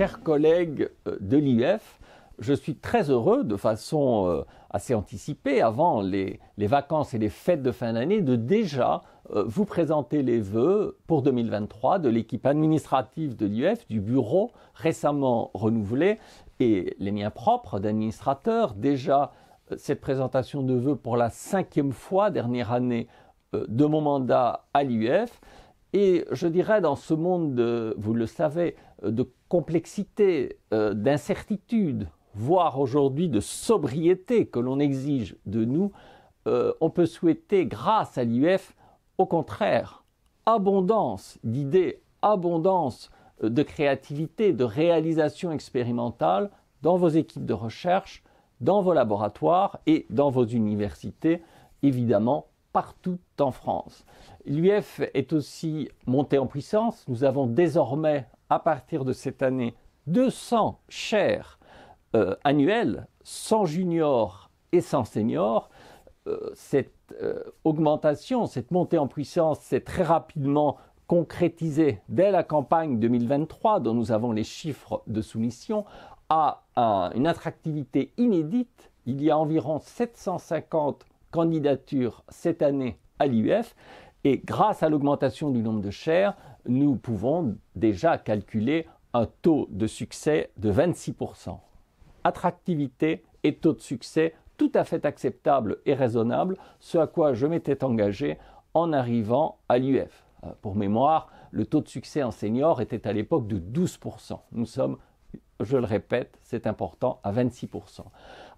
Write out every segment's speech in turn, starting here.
chers collègues euh, de l'IF, je suis très heureux, de façon euh, assez anticipée, avant les, vacances et les fêtes de fin d'année, de déjà euh, vous présenter les vœux pour 2023 de l'équipe administrative de l'UF, du bureau récemment renouvelé, et les miens propres d'administrateurs. Déjà, cette présentation de vœux pour la cinquième fois, dernière année de mon mandat à l'UF. Et je dirais, dans ce monde, vous le savez, de complexité, euh, d'incertitude, voire aujourd'hui de sobriété que l'on exige de nous, euh, on peut souhaiter, grâce à l'IUF, au contraire, abondance d'idées, abondance euh, de créativité, de réalisation expérimentale dans vos équipes de recherche, dans vos laboratoires et dans vos universités, évidemment partout en France. L'UF est aussi montée en puissance. Nous avons désormais, à partir de cette année, 200 chaires euh, annuelles, sans juniors et sans seniors. Euh, cette euh, augmentation, cette montée en puissance s'est très rapidement concrétisée dès la campagne 2023, dont nous avons les chiffres de soumission, à une attractivité inédite. Il y a environ 750 candidature cette année à l'IUF. Et grâce à l'augmentation du nombre de chaires, nous pouvons déjà calculer un taux de succès de 26%. Attractivité et taux de succès tout à fait acceptable et raisonnable, ce à quoi je m'étais engagé en arrivant à l'UF. Euh, pour mémoire, le taux de succès en senior était à l'époque de 12%. Nous sommes je le répète, c'est important, à 26%.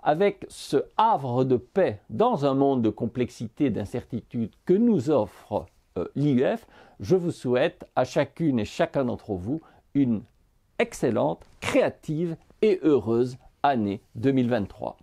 Avec ce havre de paix dans un monde de complexité, d'incertitude que nous offre euh, l'IUF, je vous souhaite à chacune et chacun d'entre vous une excellente, créative et heureuse année 2023.